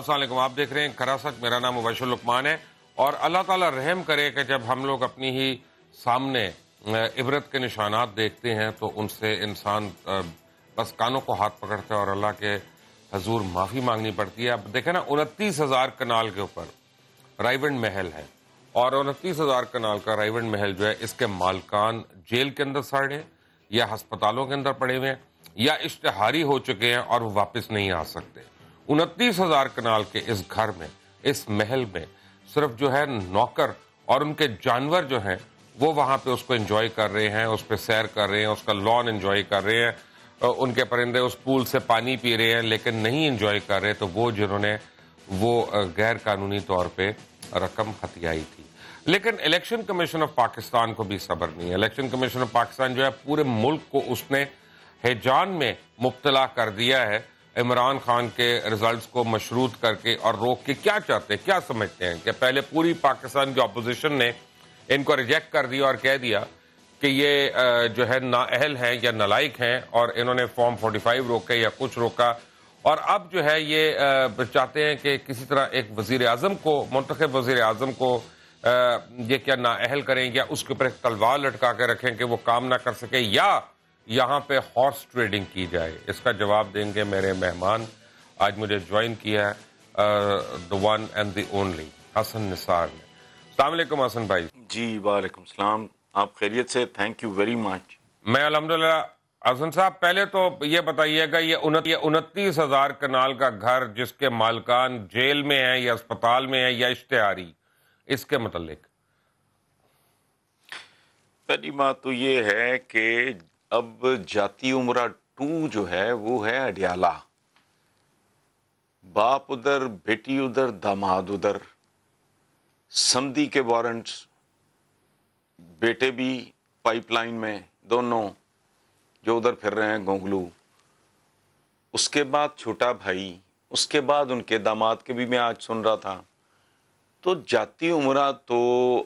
असलम आप देख रहे हैं करासत मेरा नाम वैशुलकमान है और अल्लाह ताला रहम करे कि जब हम लोग अपनी ही सामने इबरत के निशानात देखते हैं तो उनसे इंसान बस कानों को हाथ पकड़ता है और अल्लाह के हजूर माफ़ी मांगनी पड़ती है अब देखें ना उनतीस हज़ार कनाल के ऊपर राइवंड महल है और उनतीस हज़ार कनाल का राइवंड महल जो है इसके मालकान जेल के अंदर साड़े या हस्पतालों के अंदर पड़े हुए हैं या इश्तहारी हो चुके हैं और वो वापस नहीं आ सकते उनतीस हजार कनाल के इस घर में इस महल में सिर्फ जो है नौकर और उनके जानवर जो हैं वो वहाँ पे उसको एंजॉय कर रहे हैं उस पर सैर कर रहे हैं उसका लॉन एंजॉय कर रहे हैं उनके परिंदे उस पूल से पानी पी रहे हैं लेकिन नहीं एंजॉय कर रहे तो वो जिन्होंने वो गैर कानूनी तौर पे रकम हथियाई थी लेकिन इलेक्शन कमीशन ऑफ पाकिस्तान को भी सब्र नहीं है इलेक्शन कमीशन ऑफ पाकिस्तान जो है पूरे मुल्क को उसने हैजान में मुबतला कर दिया है इमरान खान के रिजल्ट्स को मशरूत करके और रोक के क्या चाहते हैं क्या समझते हैं कि पहले पूरी पाकिस्तान की अपोजिशन ने इनको रिजेक्ट कर दिया और कह दिया कि ये जो है अहल हैं या नलायक हैं और इन्होंने फॉर्म 45 रोके या कुछ रोका और अब जो है ये चाहते हैं कि किसी तरह एक वजीर अजम को मंतखब वजीर अजम को ये क्या नाअहल करें या उसके ऊपर एक तलवार लटका के रखें कि वो काम ना कर सके या यहाँ पे हॉर्स ट्रेडिंग की जाए इसका जवाब देंगे मेरे मेहमान आज मुझे ज्वाइन किया है the one and the only Hasan Nisar ने सलामकुम हसन भाई जी वालेकुम सलाम आप खैरियत से थैंक यू वेरी मच मैं अलहमद हसन साहब पहले तो ये बताइएगा ये उनतीस हजार कनाल का घर जिसके मालकान जेल में है या अस्पताल में है या इश्तेहारी इसके मतलब पहली बात तो ये है कि अब जाति उमरा टू जो है वो है अडियाला बाप उधर बेटी उधर दामाद उधर समी के वारंट्स बेटे भी पाइपलाइन में दोनों जो उधर फिर रहे हैं गोंगलू उसके बाद छोटा भाई उसके बाद उनके दामाद के भी मैं आज सुन रहा था तो जाति उमरा तो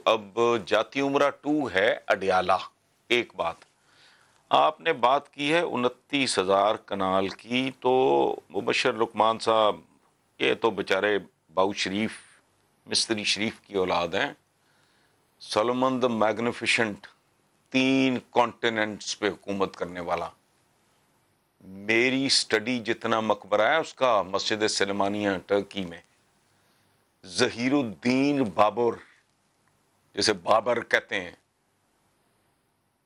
अब जाति उमरा टू है अडियाला एक बात आपने बात की है उनतीस हज़ार कनाल की तो मुबशर लुकमान साहब ये तो बेचारे बाऊ शरीफ मिस्त्री शरीफ की औलाद हैं सलमंद द मैग्निफिशेंट तीन कॉन्टिनेंट्स पे हुकूमत करने वाला मेरी स्टडी जितना मकबरा है उसका मस्जिद सलमानिया टर्की में जहीरुद्दीन बाबर जिसे बाबर कहते हैं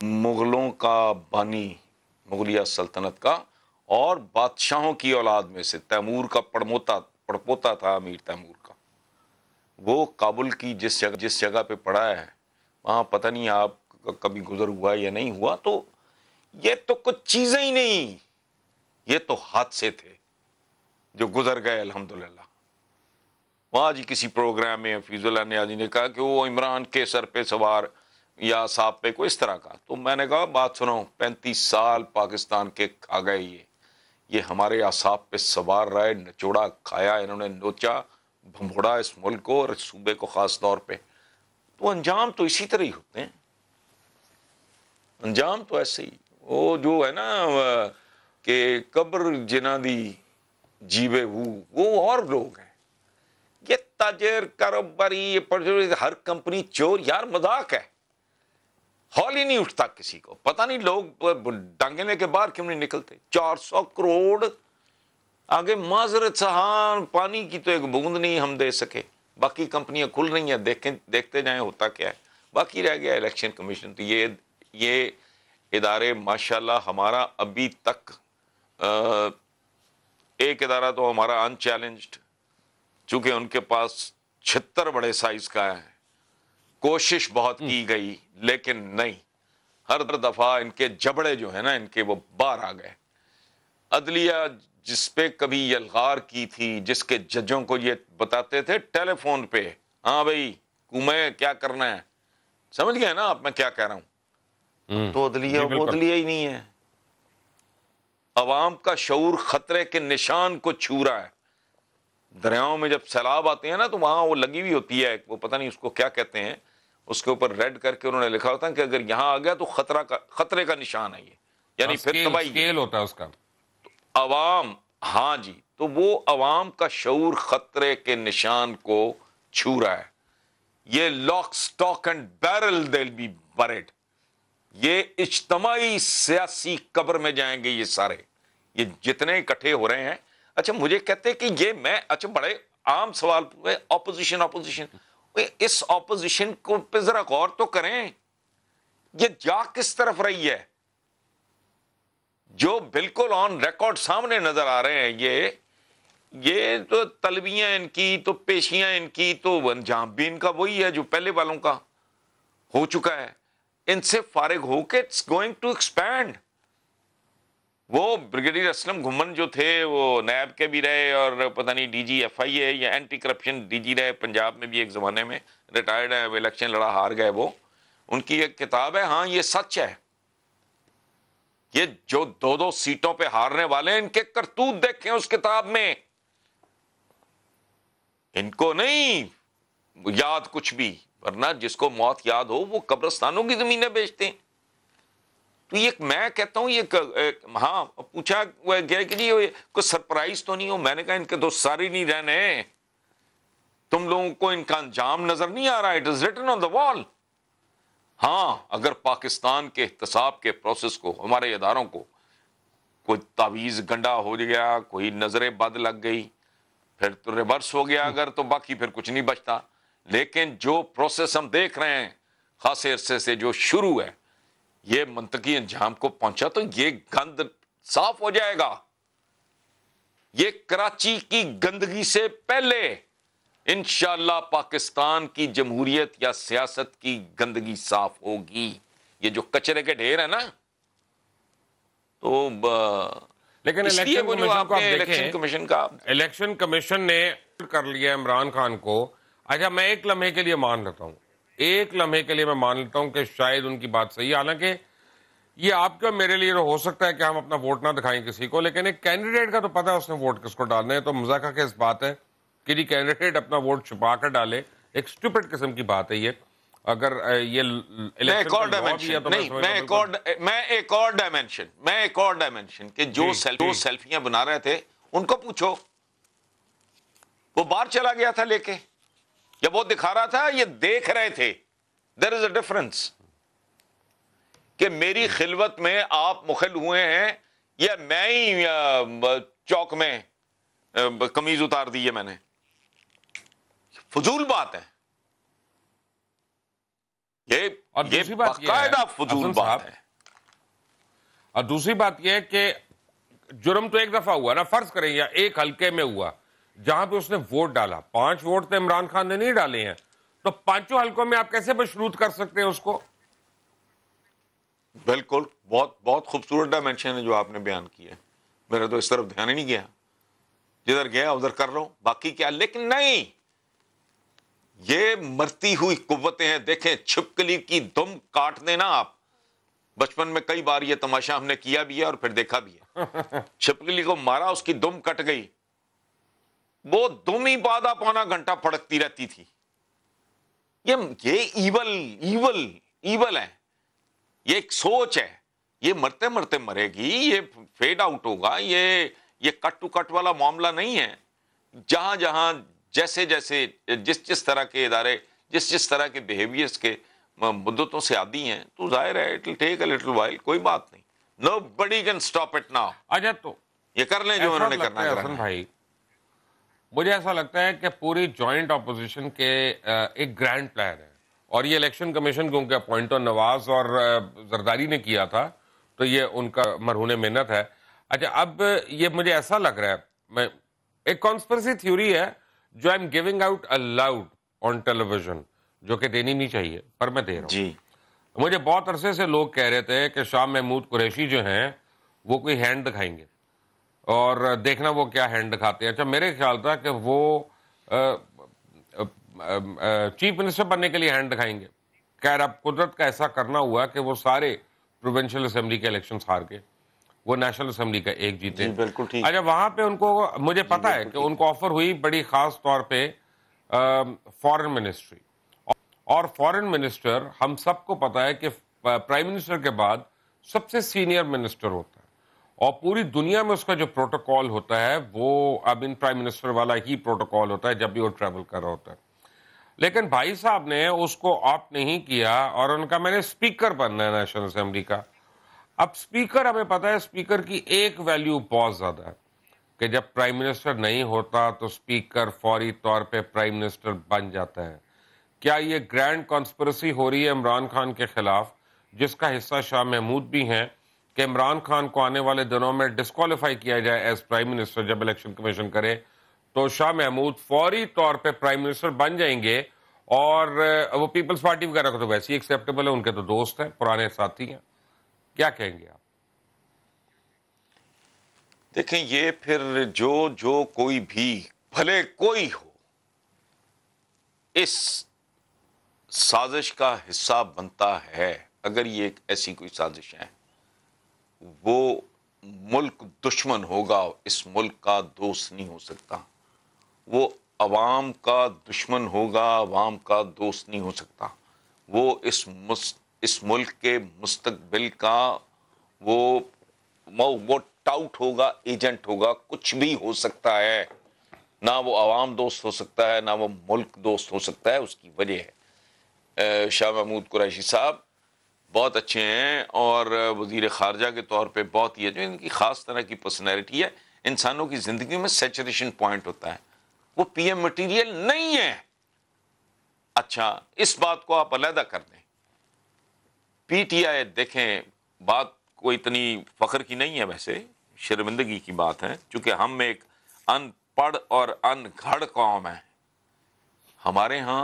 मुग़लों का बानी मुग़लिया सल्तनत का और बादशाहों की औलाद में से तैमूर का पड़मोता पड़पोता था अमीर तैमूर का वो काबुल की जिस जगह जिस जगह पे पड़ा है वहाँ पता नहीं आप कभी गुजर हुआ या नहीं हुआ तो ये तो कुछ चीज़ें ही नहीं ये तो हादसे थे जो गुजर गए अल्हम्दुलिल्लाह वहाँ जी किसी प्रोग्राम में फिजुल्ला ने कहा कि वो इमरान के सर पे सवार या साहब को इस तरह का तो मैंने कहा बात सुनो पैंतीस साल पाकिस्तान के खा गए ये ये हमारे आसाब पे सवार रहे नचोड़ा खाया इन्होंने नोचा भंभोड़ा इस मुल्क को और सूबे को ख़ास तौर पे तो अंजाम तो इसी तरह ही होते हैं अंजाम तो ऐसे ही वो जो है ना कि कब्र जिनादी जीवे वो वो और लोग हैं ये ताजर कारोबारी हर कंपनी चोर यार मजाक है हॉल ही नहीं उठता किसी को पता नहीं लोग डांगने के बाहर क्यों नहीं निकलते 400 करोड़ आगे माजरत सहान पानी की तो एक बूंद नहीं हम दे सके बाकी कंपनियां खुल रही हैं देखें देखते जाएं होता क्या है बाकी रह गया इलेक्शन कमीशन तो ये ये इदारे माशाल्लाह हमारा अभी तक आ, एक इदारा तो हमारा अनचैलेंज्ड चूँकि उनके पास छिहत्तर बड़े साइज़ का है कोशिश बहुत हम्म। की गई लेकिन नहीं हर दफा इनके जबड़े जो है ना इनके वो बाहर आ गए अदलिया जिस पे कभी यलगार की थी जिसके जजों को ये बताते थे टेलीफोन पे हाँ भाई तुम्हें क्या करना है समझ गया ना आप मैं क्या कह रहा हूं हम्म। तो अदलिया वो अदलिया ही नहीं है अवाम का शूर खतरे के निशान को छू रहा है दरियाओं में जब सैलाब आते हैं ना तो वहां वो लगी हुई होती है वो पता नहीं उसको क्या कहते हैं उसके ऊपर रेड करके उन्होंने लिखा होता कि अगर यहां आ गया तो खतरा का खतरे का निशान है ये यानी फिर तबाही स्केल होता है उसका तो अवाम हाँ जी तो वो अवाम का शूर खतरे के निशान को छू रहा है ये lock stock and barrel they'll be buried ये इज्तमाही सियासी कब्र में जाएंगे ये सारे ये जितने इकट्ठे हो रहे हैं अच्छा मुझे कहते कि ये मैं अच्छा बड़े आम सवाल ऑपोजिशन ऑपोजिशन इस ऑपोजिशन को पे जरा गौर तो करें ये जा किस तरफ रही है जो बिल्कुल ऑन रिकॉर्ड सामने नजर आ रहे हैं ये ये तो तलबियां इनकी तो पेशियां इनकी तो अंजाम भी इनका वही है जो पहले वालों का हो चुका है इनसे फारिग होके इट्स गोइंग टू एक्सपैंड वो ब्रिगेडियर असलम घुमन जो थे वो नैब के भी रहे और पता नहीं डी जी एफ आई ए या एंटी करप्शन डी जी रहे पंजाब में भी एक ज़माने में रिटायर्ड है इलेक्शन लड़ा हार गए वो उनकी एक किताब है हाँ ये सच है ये जो दो दो सीटों पे हारने वाले हैं इनके करतूत देखें उस किताब में इनको नहीं याद कुछ भी वरना जिसको मौत याद हो वो कब्रस्तानों की ज़मीनें बेचते हैं तो ये मैं कहता हूँ ये हाँ पूछा गया कि नहीं कुछ सरप्राइज तो नहीं हो मैंने कहा इनके दोस्त सारे नहीं रहने तुम लोगों को इनका अंजाम नजर नहीं आ रहा it is written on the wall हाँ अगर पाकिस्तान के एहतसाब के प्रोसेस को हमारे इदारों को कोई तावीज़ गंडा हो गया कोई नज़रें बद लग गई फिर तो रिवर्स हो गया अगर तो बाकी फिर कुछ नहीं बचता लेकिन जो प्रोसेस हम देख रहे हैं खासे अरसे से जो शुरू है ये मंतकी अंजाम को पहुंचा तो ये गंद साफ हो जाएगा ये कराची की गंदगी से पहले इंशाला पाकिस्तान की जमहूरियत या सियासत की गंदगी साफ होगी ये जो कचरे के ढेर है ना तो लेकिन इलेक्शन कमीशन इलेक्शन कमीशन का इलेक्शन कमीशन ने कर लिया इमरान खान को अच्छा मैं एक लम्हे के लिए मान लेता हूं एक लम्हे के लिए मैं मान लेता हूं कि शायद उनकी बात सही है हालांकि ये आपके और मेरे लिए तो हो सकता है कि हम अपना वोट ना दिखाएं किसी को लेकिन एक कैंडिडेट का तो पता है उसने वोट किसको डालना है तो मजाका की इस बात है कि जी कैंडिडेट अपना वोट छुपा कर डाले एक स्टूपिड किस्म की बात है ये अगर ये तो मैं एक और डायमेंशन मैं एक और डायमेंशन मैं जो सेल्फ सेल्फियां बना रहे थे उनको पूछो वो बाहर चला गया था लेके जब वो दिखा रहा था ये देख रहे थे देर इज अ डिफरेंस कि मेरी खिलवत में आप मुखिल हुए हैं या मैं ही चौक में कमीज उतार दी है मैंने फजूल बात है ये और ये दूसरी बात ये फजूल बात है और दूसरी बात यह है कि जुर्म तो एक दफा हुआ ना फर्ज करें या एक हल्के में हुआ जहां पे उसने वोट डाला पांच वोट तो इमरान खान ने नहीं डाले हैं तो पांचों हलकों में आप कैसे मशरूत कर सकते हैं उसको बिल्कुल बहुत बहुत खूबसूरत डायमेंशन है जो आपने बयान किया मेरा तो इस तरफ ध्यान ही नहीं गया जिधर गया उधर कर रहा हूं बाकी क्या लेकिन नहीं ये मरती हुई कुतें हैं देखें छिपकली की दुम काट देना आप बचपन में कई बार ये तमाशा हमने किया भी है और फिर देखा भी है छिपकली को मारा उसकी दुम कट गई वो दुम ही आधा पौना घंटा फड़कती रहती थी ये ये ईवल ईवल ईवल है ये एक सोच है ये मरते मरते मरेगी ये फेड आउट होगा ये ये कट टू कट वाला मामला नहीं है जहां जहां जैसे जैसे जिस जिस तरह के इदारे जिस जिस तरह के बिहेवियर्स के मुद्दतों से आदि हैं तो जाहिर है it take a little while कोई बात नहीं nobody can stop it now अच्छा तो ये कर लें जो उन्होंने करना है भाई मुझे ऐसा लगता है कि पूरी जॉइंट अपोजिशन के एक ग्रैंड प्लान है और ये इलेक्शन कमीशन क्योंकि अपॉइंट नवाज और जरदारी ने किया था तो ये उनका मरहून मेहनत है अच्छा अब ये मुझे ऐसा लग रहा है मैं एक कॉन्स्परेसी थ्योरी है जो I am giving out aloud on television जो कि देनी नहीं चाहिए पर मैं दे रहा हूँ जी मुझे बहुत अरसे से लोग कह रहे थे कि शाह महमूद कुरैशी जो हैं वो कोई हैंड दिखाएंगे और देखना वो क्या हैंड दिखाते हैं अच्छा मेरे ख्याल था कि वो चीफ मिनिस्टर बनने के लिए हैंड दिखाएंगे खैर अब कुदरत का ऐसा करना हुआ कि वो सारे प्रोविंशियल असम्बली के इलेक्शन हार के वो नेशनल असम्बली का एक जीते जी, बिल्कुल ठीक अच्छा वहाँ पे उनको मुझे पता है कि उनको ऑफर हुई बड़ी खास तौर पे फॉरेन मिनिस्ट्री और फॉरेन मिनिस्टर हम सबको पता है कि प्राइम मिनिस्टर के बाद सबसे सीनियर मिनिस्टर होता है और पूरी दुनिया में उसका जो प्रोटोकॉल होता है वो अब इन प्राइम मिनिस्टर वाला ही प्रोटोकॉल होता है जब भी वो ट्रैवल कर रहा होता है लेकिन भाई साहब ने उसको ऑप्ट नहीं किया और उनका मैंने स्पीकर बनना है नेशनल असेंबली का अब स्पीकर हमें पता है स्पीकर की एक वैल्यू बहुत ज़्यादा है कि जब प्राइम मिनिस्टर नहीं होता तो स्पीकर फौरी तौर पे प्राइम मिनिस्टर बन जाता है क्या ये ग्रैंड कॉन्स्परेसी हो रही है इमरान खान के खिलाफ जिसका हिस्सा शाह महमूद भी हैं कि इमरान खान को आने वाले दिनों में डिस्कालीफाई किया जाए एज प्राइम मिनिस्टर जब इलेक्शन कमीशन करे तो शाह महमूद फौरी तौर पर प्राइम मिनिस्टर बन जाएंगे और वो पीपल्स पार्टी वगैरह को तो वैसे ही एक्सेप्टेबल है उनके तो दोस्त हैं पुराने साथी हैं क्या कहेंगे आप देखें ये फिर जो जो कोई भी भले कोई हो इस साजिश का हिस्सा बनता है अगर ये एक ऐसी कोई साजिश है वो मुल्क दुश्मन होगा इस मुल्क का दोस्त नहीं हो सकता वो अवाम का दुश्मन होगा अवाम का दोस्त नहीं हो सकता वो इस मुस, इस मुल्क के मुस्तबिल का वो वो टाउट होगा एजेंट होगा कुछ भी हो सकता है ना वो आवाम दोस्त हो सकता है ना वो मुल्क दोस्त हो सकता है उसकी वजह है शाह महमूद कुरैशी साहब बहुत अच्छे हैं और वजीर खारजा के तौर पर बहुत ही जो इनकी ख़ास तरह की पर्सनैलिटी है इंसानों की ज़िंदगी में सेचुरेशन पॉइंट होता है वो पी एम मटीरियल नहीं है अच्छा इस बात को आप अलहदा कर दें पी टी आई देखें बात को इतनी फ़ख्र की नहीं है वैसे शर्मिंदगी की बात है चूँकि हम एक अनपढ़ और अनघड़ कौम है हमारे यहाँ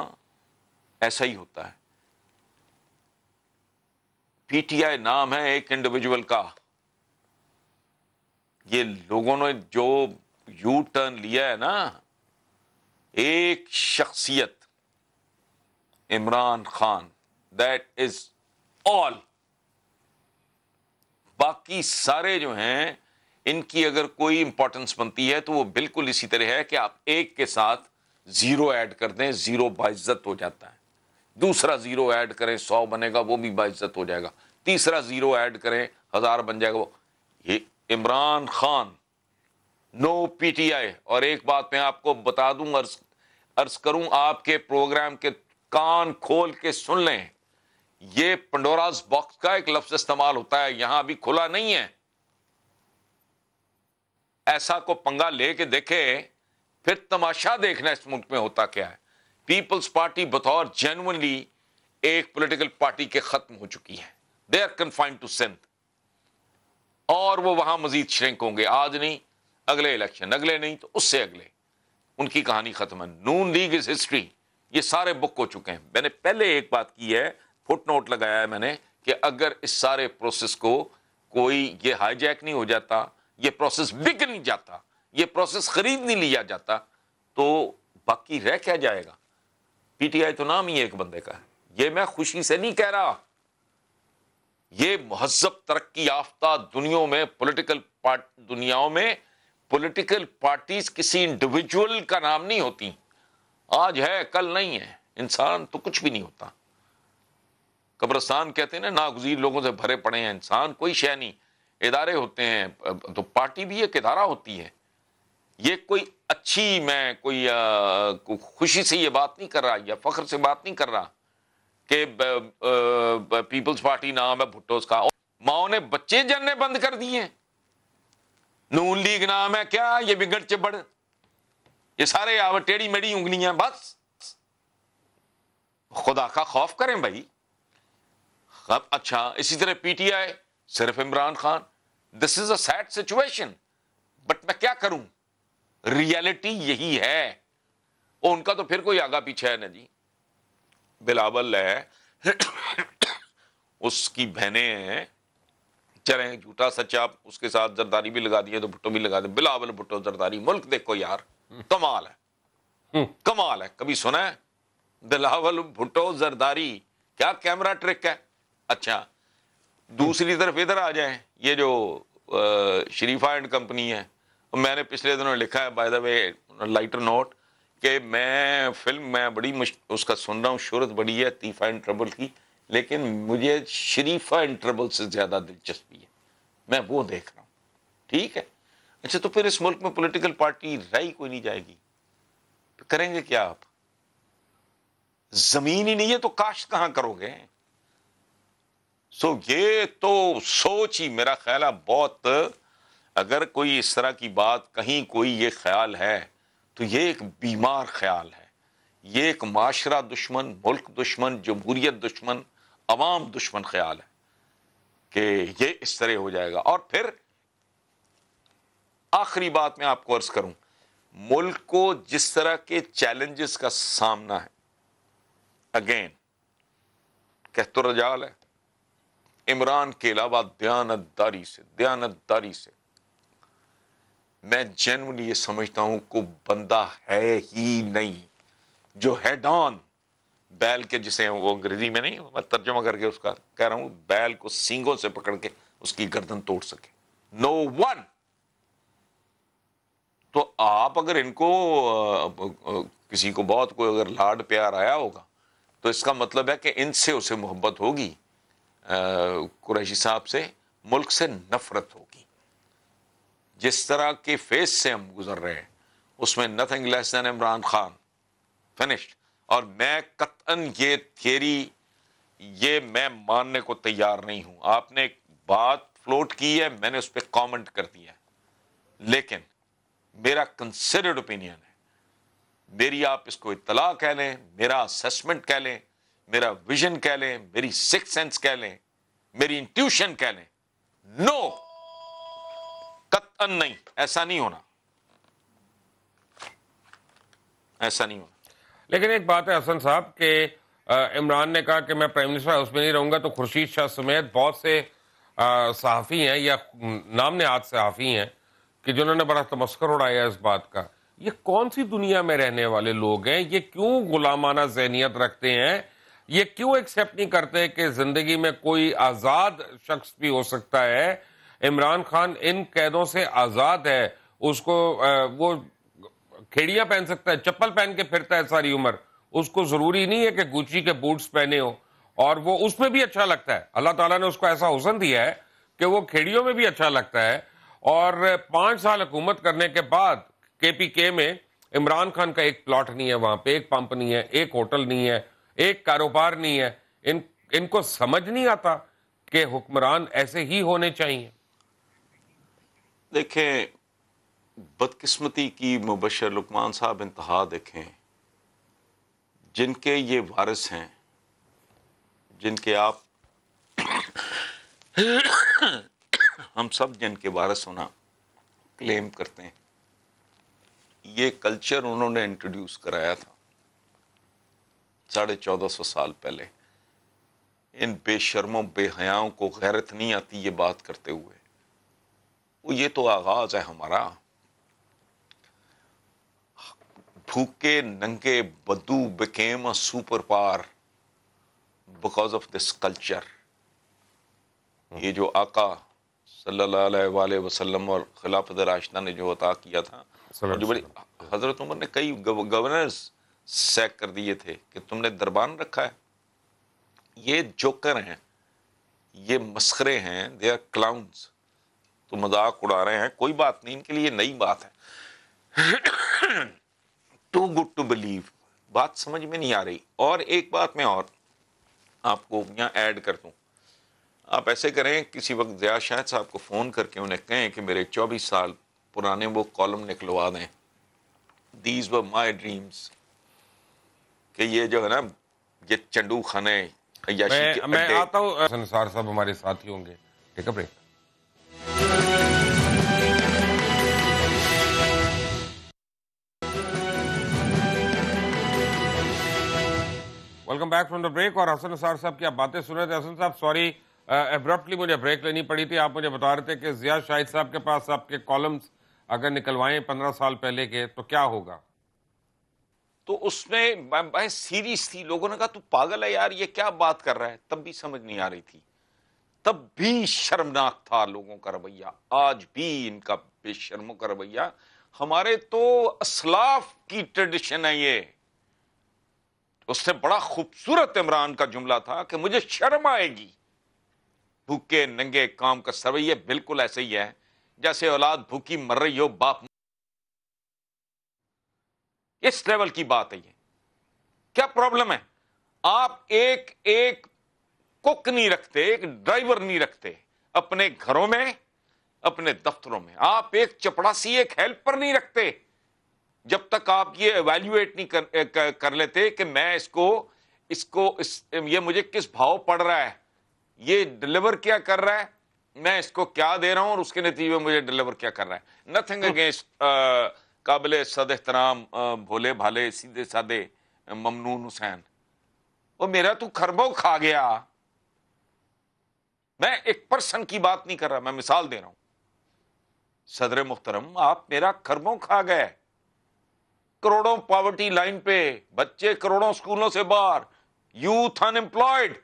ऐसा ही होता है पीटीआई नाम है एक इंडिविजुअल का ये लोगों ने जो यू टर्न लिया है ना एक शख्सियत Imran Khan that is all बाकी सारे जो हैं इनकी अगर कोई इंपॉर्टेंस बनती है तो वो बिल्कुल इसी तरह है कि आप एक के साथ जीरो ऐड कर दें जीरो बाइज्जत हो जाता है दूसरा ज़ीरो ऐड करें सौ बनेगा वो भी बाइज्जत हो जाएगा तीसरा ज़ीरो ऐड करें हज़ार बन जाएगा वो ये इमरान खान नो पीटीआई और एक बात मैं आपको बता दूं अर्ज अर्ज करूं आपके प्रोग्राम के कान खोल के सुन लें ये पंडोराज बॉक्स का एक लफ्ज इस्तेमाल होता है यहां अभी खुला नहीं है ऐसा को पंगा लेके देखे फिर तमाशा देखना इस मुल्क में होता क्या है पीपल्स पार्टी बतौर जेनुअनली एक पोलिटिकल पार्टी के खत्म हो चुकी है they are confined to Sindh और वो वहां मजीद श्रिंक होंगे आज नहीं अगले इलेक्शन अगले नहीं तो उससे अगले उनकी कहानी खत्म है नून लीग इज हिस्ट्री ये सारे बुक हो चुके हैं मैंने पहले एक बात की है फुट नोट लगाया है मैंने कि अगर इस सारे प्रोसेस को कोई ये हाईजैक नहीं हो जाता ये प्रोसेस बिक नहीं जाता ये प्रोसेस खरीद नहीं लिया जाता तो बाकी रह क्या जाएगा पीटीआई तो नाम ही एक बंदे का है ये मैं खुशी से नहीं कह रहा ये महजब तरक्की याफ्ता दुनिया में पॉलिटिकल पार्ट दुनियाओं में पॉलिटिकल पार्टीज किसी इंडिविजुअल का नाम नहीं होती आज है कल नहीं है इंसान तो कुछ भी नहीं होता कब्रस्तान कहते हैं ना नागुजीर लोगों से भरे पड़े हैं इंसान कोई शह नहीं इदारे होते हैं तो पार्टी भी एक इदारा होती है ये कोई अच्छी मैं कोई खुशी से ये बात नहीं कर रहा या फख्र से बात नहीं कर रहा कि पीपल्स पार्टी नाम है भुट्टो का माओ ने बच्चे जनने बंद कर दिए नून लीग नाम है क्या ये बिगड़ चिबड़ ये सारे आवर टेढ़ी मेढ़ी उंगलियां बस खुदा का खौफ करें भाई अब अच्छा इसी तरह पीटीआई सिर्फ Imran Khan this is a sad situation but मैं क्या करूं रियलिटी यही है और उनका तो फिर कोई आगा पीछे है ना जी बिलावल है उसकी बहने हैं चले झूठा सच्चा उसके साथ जरदारी भी लगा दिए तो भुट्टो भी लगा दे बिलावल भुट्टो जरदारी मुल्क देखो यार हम्म। कमाल है हम्म। कमाल है कभी सुना है बिलावल भुट्टो जरदारी क्या कैमरा ट्रिक है अच्छा दूसरी तरफ इधर आ जाए ये जो शरीफा एंड कंपनी है और मैंने पिछले दिनों लिखा है by the way lighter note कि मैं फिल्म मैं बड़ी उसका सुन रहा हूँ शहरत बड़ी है तीफा एंड ट्रबल की लेकिन मुझे शरीफा एंड ट्रबल से ज़्यादा दिलचस्पी है मैं वो देख रहा हूँ ठीक है अच्छा तो फिर इस मुल्क में पॉलिटिकल पार्टी रही कोई नहीं जाएगी तो करेंगे क्या आप जमीन ही नहीं है तो काश्त कहाँ करोगे सो ये तो सोच ही मेरा ख्याल बहुत अगर कोई इस तरह की बात कहीं कोई ये ख्याल है तो ये एक बीमार ख्याल है ये एक माशरा दुश्मन मुल्क दुश्मन जमहूरियत दुश्मन अवाम दुश्मन ख्याल है कि ये इस तरह हो जाएगा और फिर आखिरी बात मैं आपको अर्ज करूं मुल्क को जिस तरह के चैलेंजेस का सामना है अगेन कहतुरजाल तो है इमरान के अलावा दयानतदारी से दयानतदारी से मैं जेनवनली ये समझता हूँ को बंदा है ही नहीं जो है डॉन बैल के जिसे वो अंग्रेजी में नहीं मैं तर्जमा करके उसका कह रहा हूँ बैल को सींगों से पकड़ के उसकी गर्दन तोड़ सके नो वन तो आप अगर इनको किसी को बहुत कोई अगर लाड प्यार आया होगा तो इसका मतलब है कि इनसे उसे मोहब्बत होगी कुरैशी साहब से मुल्क से नफरत होगी जिस तरह के फेस से हम गुजर रहे हैं उसमें nothing less than Imran Khan finished और मैं कतन ये थियरी ये मैं मानने को तैयार नहीं हूं आपने एक बात फ्लोट की है मैंने उस पर कॉमेंट कर दिया है लेकिन मेरा कंसिडर्ड ओपिनियन है मेरी आप इसको इतला कह लें मेरा असेसमेंट कह लें मेरा विजन कह लें मेरी सिक्स सेंस कह लें मेरी इंट्यूशन कह लें नो no! कत्तन नहीं ऐसा नहीं होना ऐसा नहीं होना लेकिन एक बात है हसन साहब के इमरान ने कहा कि मैं प्राइम मिनिस्टर हाउस में नहीं रहूंगा तो खुर्शीद शाह समेत बहुत से सहाफ़ी हैं या नाम ने आज सहाफ़ी हैं कि जिन्होंने बड़ा तमस्कर उड़ाया इस बात का ये कौन सी दुनिया में रहने वाले लोग हैं ये क्यों गुलामाना जहनीत रखते हैं ये क्यों एक्सेप्ट नहीं करते कि ज़िंदगी में कोई आज़ाद शख्स भी हो सकता है इमरान खान इन कैदों से आज़ाद है उसको वो खेड़ियाँ पहन सकता है चप्पल पहन के फिरता है सारी उम्र उसको ज़रूरी नहीं है कि गुची के बूट्स पहने हो और वो उसमें भी अच्छा लगता है अल्लाह ताला ने उसको ऐसा हुसन दिया है कि वो खेड़ियों में भी अच्छा लगता है और पाँच साल हुकूमत करने के बाद के पी के में इमरान खान का एक प्लॉट नहीं है वहाँ पे एक पंप नहीं है एक होटल नहीं है एक कारोबार नहीं है इन इनको समझ नहीं आता कि हुक्मरान ऐसे ही होने चाहिए देखें बदकस्मती की मुबशर लकमान साहब इंतहा देखें जिनके ये वारिस हैं जिनके आप हम सब जिनके वारिस होना क्लेम करते हैं ये कल्चर उन्होंने इंट्रोड्यूस कराया था साढ़े चौदह सौ साल पहले इन बेशर्मों बेहयाओं को गैरत नहीं आती ये बात करते हुए ये तो आगाज है हमारा भूखे नंगे बदू became a super power because of this culture ये जो आका सल्लल्लाहु वसल्लम और खिलाफत राशदा ने जो अता किया था जो बड़ी हज़रत उमर ने कई गवर्नर्स सैक कर दिए थे कि तुमने दरबान रखा है ये जोकर हैं ये मस्खरे हैं दे आर क्लाउंस तो मजाक उड़ा रहे हैं कोई बात नहीं इनके लिए नई बात है टू गुड टू बिलीव बात समझ में नहीं आ रही और एक बात मैं और आपको यहाँ ऐड कर दूँ आप ऐसे करें किसी वक्त जया शाहिद साहब को फ़ोन करके उन्हें कहें कि मेरे चौबीस साल पुराने वो कॉलम निकलवा दें दीज व माई ड्रीम्स कि ये जो है ना ये चंडू खाने मैं, मैं आता हूँ साहब हमारे साथी होंगे ठीक है welcome back from the break और हसन साहब साहब की आप बातें सुन रहे थे हसन साहब सॉरी एब्रप्टली uh, मुझे ब्रेक लेनी पड़ी थी आप मुझे बता रहे थे कि जिया शाहिद साहब के पास आपके कॉलम्स अगर निकलवाएं पंद्रह साल पहले के तो क्या होगा तो उसमें भाई सीरीज थी लोगों ने कहा तू पागल है यार ये क्या बात कर रहा है तब भी समझ नहीं आ रही थी तब भी शर्मनाक था लोगों का रवैया आज भी इनका बेशर्मों का रवैया हमारे तो असलाफ की ट्रेडिशन है ये उससे बड़ा खूबसूरत इमरान का जुमला था कि मुझे शर्म आएगी भूखे नंगे काम का सरवैये बिल्कुल ऐसे ही है जैसे औलाद भूखी मर रही हो बाप इस लेवल की बात है ये क्या प्रॉब्लम है आप एक एक कुक नहीं रखते एक ड्राइवर नहीं रखते अपने घरों में अपने दफ्तरों में आप एक चपड़ासी एक हेल्पर नहीं रखते जब तक आप ये एवेल्यूएट नहीं कर, कर, कर लेते कि मैं इसको इसको इस ये मुझे किस भाव पड़ रहा है ये डिलीवर क्या कर रहा है मैं इसको क्या दे रहा हूं और उसके नतीजे में मुझे डिलीवर क्या कर रहा है नथिंग अगेंस्ट काबिल सद एहतराम भोले भाले सीधे साधे ममनून हुसैन वो मेरा तू खरबो खा गया मैं एक पर्सन की बात नहीं कर रहा मैं मिसाल दे रहा हूं सदर मुख्तरम आप मेरा खरबों खा गए करोड़ों पॉवर्टी लाइन पे बच्चे करोड़ों स्कूलों से बाहर यूथ अनएम्प्लॉयड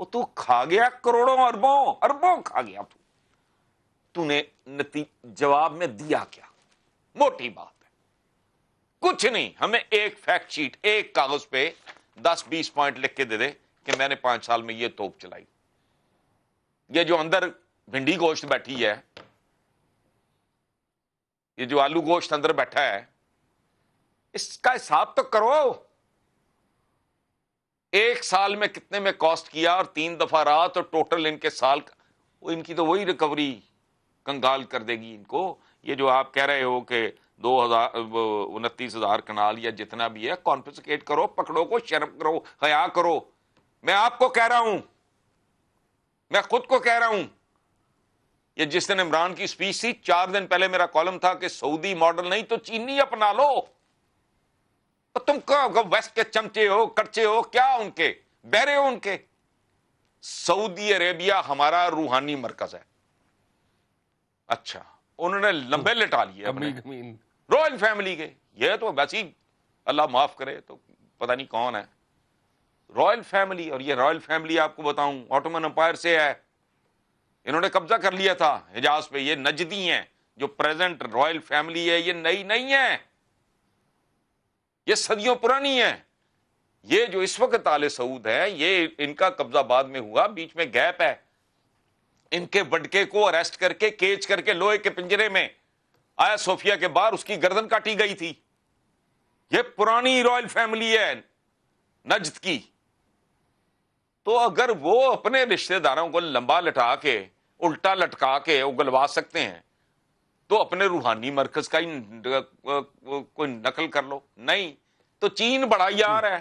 वो तू खा गया करोड़ों अरबों अरबों खा गया तू तूने नती जवाब में दिया क्या मोटी बात है कुछ नहीं हमें एक फैक्ट शीट एक कागज पे दस बीस पॉइंट लिख के दे दे कि मैंने पांच साल में ये तोप चलाई ये जो अंदर भिंडी गोश्त बैठी है ये जो आलू गोश्त अंदर बैठा है इसका हिसाब तो करो एक साल में कितने में कॉस्ट किया और तीन दफा रात और टोटल इनके साल इनकी तो वही रिकवरी कंगाल कर देगी इनको ये जो आप कह रहे हो कि दो हजार उनतीस हजार कनाल या जितना भी है कॉन्फिस्केट करो पकड़ो को शर्म करो हया करो मैं आपको कह रहा हूं मैं खुद को कह रहा हूं ये जिस दिन इमरान की स्पीच थी चार दिन पहले मेरा कॉलम था कि सऊदी मॉडल नहीं तो चीनी अपना लो तो तुम वेस्ट के चमचे हो कच्चे हो क्या उनके बहरे हो उनके सऊदी अरेबिया हमारा रूहानी मरकज है अच्छा उन्होंने लंबे लिटा लिए रॉयल फैमिली के ये तो वैसे ही अल्लाह माफ करे तो पता नहीं कौन है रॉयल फैमिली और ये रॉयल फैमिली आपको बताऊं ऑटोमन अंपायर से है इन्होंने कब्जा कर लिया था हिजाज पे ये नजदी हैं जो प्रेजेंट रॉयल फैमिली है ये नई नहीं है ये सदियों पुरानी है ये जो इस वक्त आले सऊद है ये इनका कब्जा बाद में हुआ बीच में गैप है इनके बडके को अरेस्ट करके केच करके लोहे के पिंजरे में आया सोफिया के बाहर उसकी गर्दन काटी गई थी ये पुरानी रॉयल फैमिली है नजद की तो अगर वो अपने रिश्तेदारों को लंबा लटा के उल्टा लटका के उगलवा सकते हैं तो अपने रूहानी मरकज का ही कोई नकल कर लो नहीं तो चीन बड़ा यार है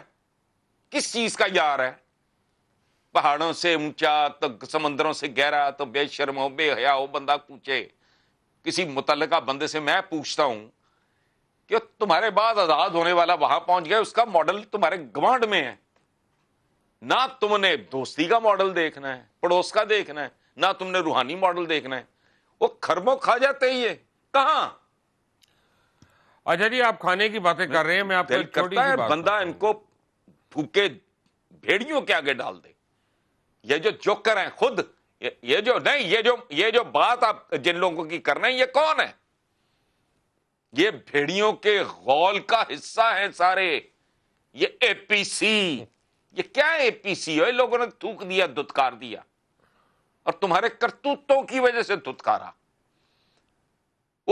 किस चीज का यार है पहाड़ों से ऊंचा तो समंदरों से गहरा तो बेशर्म हो बेहया हो बंदा पूछे किसी मुतल बंदे से मैं पूछता हूं कि तुम्हारे बाद आजाद होने वाला वहां पहुंच गया उसका मॉडल तुम्हारे गवांड में है ना तुमने दोस्ती का मॉडल देखना है पड़ोस का देखना है ना तुमने रूहानी मॉडल देखना है वो खरबों खा जाते ही है कहा अच्छा जी आप खाने की बातें कर रहे हैं मैं आपको छोटी है, बंदा इनको फूके भेड़ियों के आगे डाल दे ये जो जोकर हैं खुद ये, ये जो नहीं ये जो ये जो बात आप जिन लोगों की कर रहे हैं ये कौन है ये भेड़ियों के गौल का हिस्सा है सारे ये एपीसी ये क्या एपीसी है लोगों ने थूक दिया दुत्कार दिया और तुम्हारे करतूतों की वजह से धुतकारा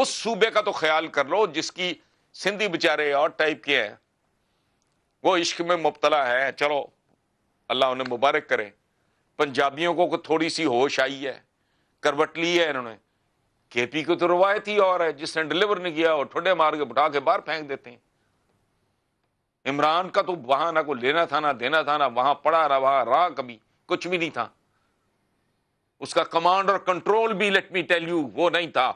उस सूबे का तो ख्याल कर लो जिसकी सिंधी बेचारे और टाइप के हैं वो इश्क में मुबतला है चलो अल्लाह उन्हें मुबारक करे पंजाबियों को थोड़ी सी होश आई है करवट ली है इन्होंने के पी को तो रवायत ही और है जिसने डिलीवर नहीं किया और ठोडे मार के उठा के बाहर फेंक देते हैं इमरान का तो वहां ना को लेना था ना देना था ना वहां पड़ा रहा वहां रहा कभी कुछ भी नहीं था उसका कमांड और कंट्रोल भी लेट मी टेल यू वो नहीं था